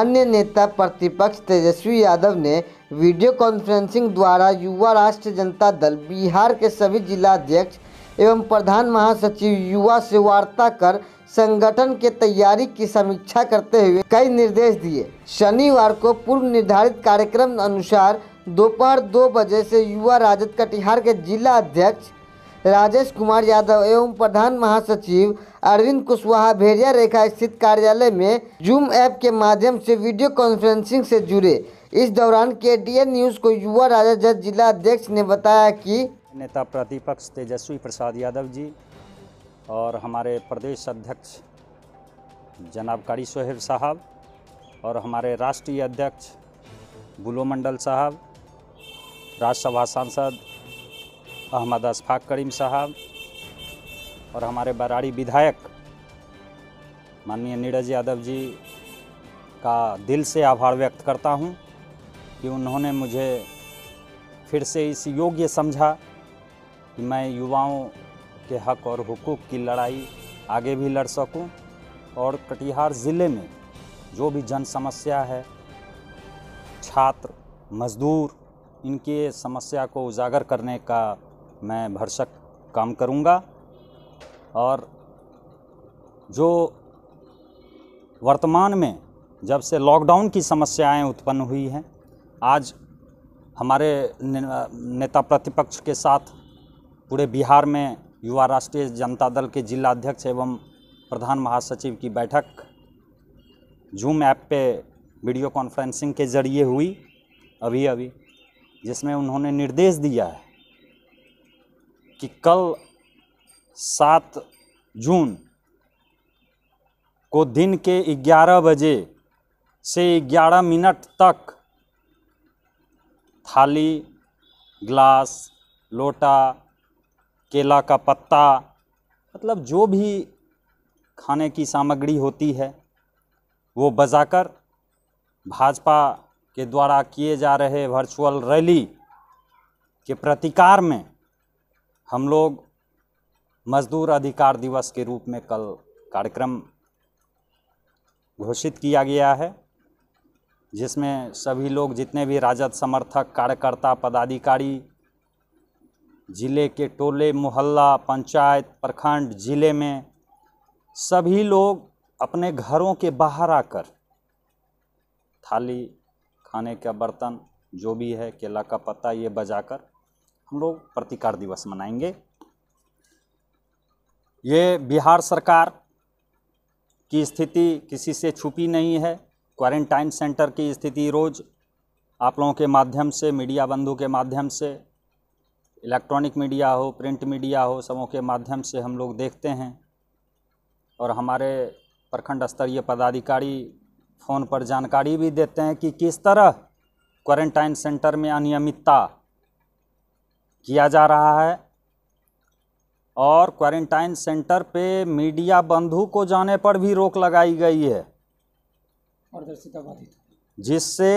अन्य नेता प्रतिपक्ष तेजस्वी यादव ने वीडियो कॉन्फ्रेंसिंग द्वारा युवा राष्ट्र जनता दल बिहार के सभी जिला अध्यक्ष एवं प्रधान महासचिव युवा से वार्ता कर संगठन के तैयारी की समीक्षा करते हुए कई निर्देश दिए शनिवार को पूर्व निर्धारित कार्यक्रम अनुसार दोपहर दो बजे से युवा राजद कटिहार के जिला अध्यक्ष राजेश कुमार यादव एवं प्रधान महासचिव अरविंद कुशवाहा भेड़िया रेखा स्थित कार्यालय में जूम ऐप के माध्यम से वीडियो कॉन्फ्रेंसिंग से जुड़े इस दौरान के न्यूज़ को युवा राजा जज जिला अध्यक्ष ने बताया कि नेता प्रतिपक्ष तेजस्वी प्रसाद यादव जी और हमारे प्रदेश अध्यक्ष जनाब कारी सोहेब साहब और हमारे राष्ट्रीय अध्यक्ष बुलो मंडल साहब राज्यसभा सांसद अहमद अशफाक करीम साहब और हमारे बराड़ी विधायक माननीय नीरज यादव जी का दिल से आभार व्यक्त करता हूँ कि उन्होंने मुझे फिर से इस योग्य समझा कि मैं युवाओं के हक और हुकूक की लड़ाई आगे भी लड़ सकूं और कटिहार ज़िले में जो भी जन समस्या है छात्र मज़दूर इनके समस्या को उजागर करने का मैं भरसक काम करूँगा और जो वर्तमान में जब से लॉकडाउन की समस्याएं उत्पन्न हुई हैं आज हमारे नेता प्रतिपक्ष के साथ पूरे बिहार में युवा राष्ट्रीय जनता दल के जिला अध्यक्ष एवं प्रधान महासचिव की बैठक जूम ऐप पे वीडियो कॉन्फ्रेंसिंग के ज़रिए हुई अभी अभी जिसमें उन्होंने निर्देश दिया है कि कल सात जून को दिन के 11 बजे से 11 मिनट तक थाली ग्लास लोटा केला का पत्ता मतलब जो भी खाने की सामग्री होती है वो बजाकर भाजपा के द्वारा किए जा रहे वर्चुअल रैली के प्रतिकार में हम लोग मज़दूर अधिकार दिवस के रूप में कल कार्यक्रम घोषित किया गया है जिसमें सभी लोग जितने भी राजद समर्थक कार्यकर्ता पदाधिकारी ज़िले के टोले मोहल्ला पंचायत प्रखंड ज़िले में सभी लोग अपने घरों के बाहर आकर थाली खाने का बर्तन जो भी है केला का पत्ता ये बजाकर हम लोग प्रतिकार दिवस मनाएंगे ये बिहार सरकार की स्थिति किसी से छुपी नहीं है क्वारंटाइन सेंटर की स्थिति रोज़ आप लोगों के माध्यम से मीडिया बंधु के माध्यम से इलेक्ट्रॉनिक मीडिया हो प्रिंट मीडिया हो सबों के माध्यम से हम लोग देखते हैं और हमारे प्रखंड स्तरीय पदाधिकारी फ़ोन पर जानकारी भी देते हैं कि किस तरह क्वारंटाइन सेंटर में अनियमितता किया जा रहा है और क्वारंटाइन सेंटर पे मीडिया बंधु को जाने पर भी रोक लगाई गई है जिससे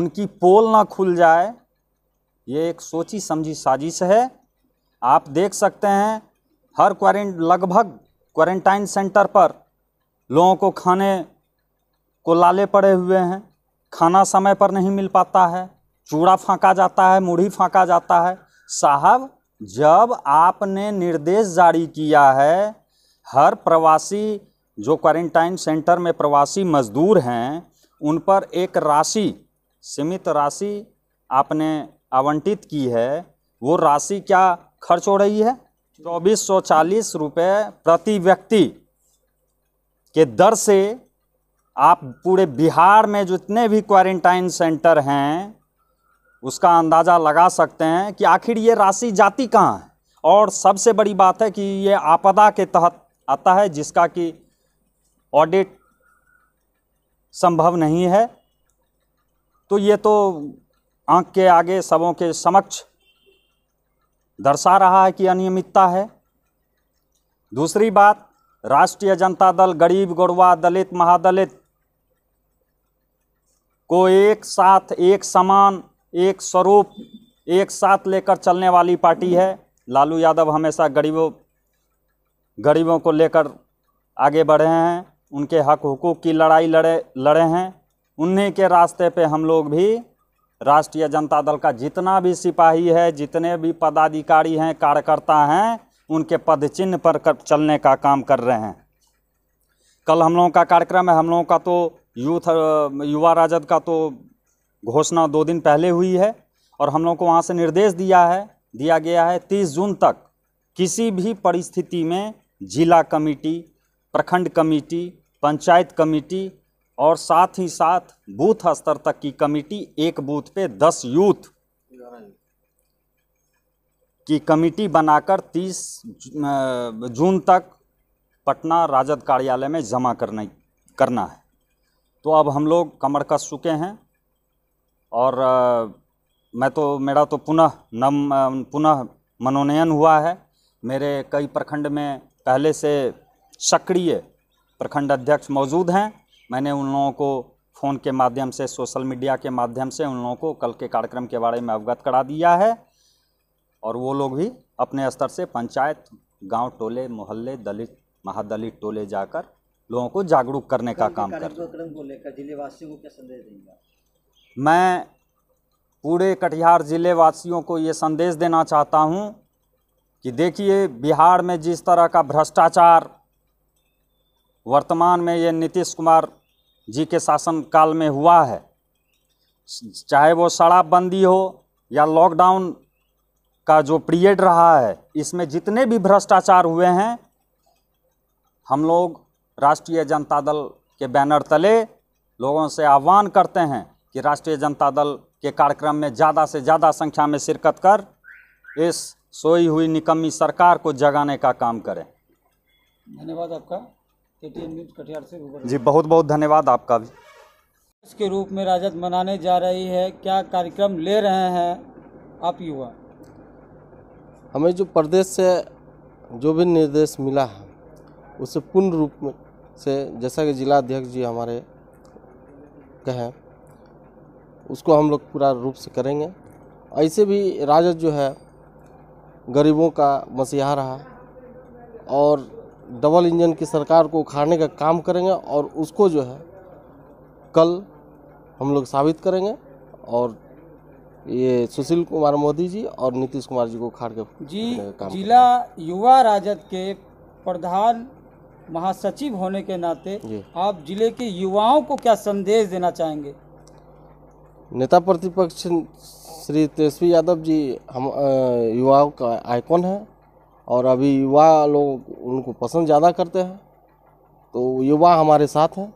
उनकी पोल ना खुल जाए ये एक सोची समझी साजिश है आप देख सकते हैं हर क्वारें लगभग क्वारंटाइन सेंटर पर लोगों को खाने को लाले पड़े हुए हैं खाना समय पर नहीं मिल पाता है चूड़ा फाँका जाता है मुढ़ी फाँका जाता है साहब जब आपने निर्देश जारी किया है हर प्रवासी जो क्वारंटाइन सेंटर में प्रवासी मजदूर हैं उन पर एक राशि सीमित राशि आपने आवंटित की है वो राशि क्या खर्च हो रही है चौबीस सौ चालीस रुपये प्रति व्यक्ति के दर से आप पूरे बिहार में जितने भी क्वारंटाइन सेंटर हैं उसका अंदाज़ा लगा सकते हैं कि आखिर ये राशि जाती कहाँ है और सबसे बड़ी बात है कि ये आपदा के तहत आता है जिसका कि ऑडिट संभव नहीं है तो ये तो आंख के आगे सबों के समक्ष दर्शा रहा है कि अनियमितता है दूसरी बात राष्ट्रीय जनता दल गरीब गोरवा दलित महादलित को एक साथ एक समान एक स्वरूप एक साथ लेकर चलने वाली पार्टी है लालू यादव हमेशा गरीबों गरीबों को लेकर आगे बढ़े हैं उनके हक हुकूक की लड़ाई लड़े लड़े हैं उन्हीं के रास्ते पे हम लोग भी राष्ट्रीय जनता दल का जितना भी सिपाही है जितने भी पदाधिकारी हैं कार्यकर्ता हैं उनके पद चिन्ह पर कर, चलने का काम कर रहे हैं कल हम लोगों का कार्यक्रम है हम लोगों का तो यूथ युवा राजद का तो घोषणा दो दिन पहले हुई है और हम लोग को वहाँ से निर्देश दिया है दिया गया है तीस जून तक किसी भी परिस्थिति में जिला कमेटी प्रखंड कमेटी पंचायत कमेटी और साथ ही साथ बूथ स्तर तक की कमेटी एक बूथ पे दस यूथ की कमेटी बनाकर 30 जून तक पटना राजद कार्यालय में जमा करने करना है तो अब हम लोग कमर कस चुके हैं और मैं तो मेरा तो पुनः नम पुनः मनोनयन हुआ है मेरे कई प्रखंड में पहले से सक्रिय प्रखंड अध्यक्ष मौजूद हैं मैंने उन लोगों को फ़ोन के माध्यम से सोशल मीडिया के माध्यम से उन लोगों को कल के कार्यक्रम के बारे में अवगत करा दिया है और वो लोग भी अपने स्तर से पंचायत गांव टोले मोहल्ले दलित महादलित टोले जाकर लोगों को जागरूक करने का काम कर रहे हैं मैं पूरे कटिहार ज़िले वासियों को ये संदेश देना चाहता हूँ कि देखिए बिहार में जिस तरह का भ्रष्टाचार वर्तमान में ये नीतीश कुमार जी के शासनकाल में हुआ है चाहे वो शराबबंदी हो या लॉकडाउन का जो पीरियड रहा है इसमें जितने भी भ्रष्टाचार हुए हैं हम लोग राष्ट्रीय जनता दल के बैनर तले लोगों से आह्वान करते हैं कि राष्ट्रीय जनता दल के कार्यक्रम में ज़्यादा से ज़्यादा संख्या में शिरकत कर इस सोई हुई निकम्मी सरकार को जगाने का काम करें धन्यवाद आपका कटिहार से जी बहुत बहुत धन्यवाद आपका भी इसके रूप में राजद मनाने जा रही है क्या कार्यक्रम ले रहे हैं आप युवा हमें जो प्रदेश से जो भी निर्देश मिला है उसे पूर्ण रूप से जैसा कि जिला अध्यक्ष जी हमारे कहें उसको हम लोग पूरा रूप से करेंगे ऐसे भी राजद जो है गरीबों का मसीहा रहा और डबल इंजन की सरकार को उखाड़ने का काम करेंगे और उसको जो है कल हम लोग साबित करेंगे और ये सुशील कुमार मोदी जी और नीतीश कुमार जी को उखाड़ के जी काम जिला युवा राजद के प्रधान महासचिव होने के नाते आप जिले के युवाओं को क्या संदेश देना चाहेंगे नेता प्रतिपक्ष श्री तेजस्वी यादव जी हम युवाओं का आइकॉन है और अभी युवा लोग उनको पसंद ज़्यादा करते हैं तो युवा हमारे साथ हैं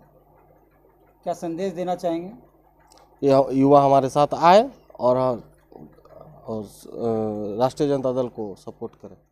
क्या संदेश देना चाहेंगे ये युवा हमारे साथ आए और और राष्ट्रीय जनता दल को सपोर्ट करें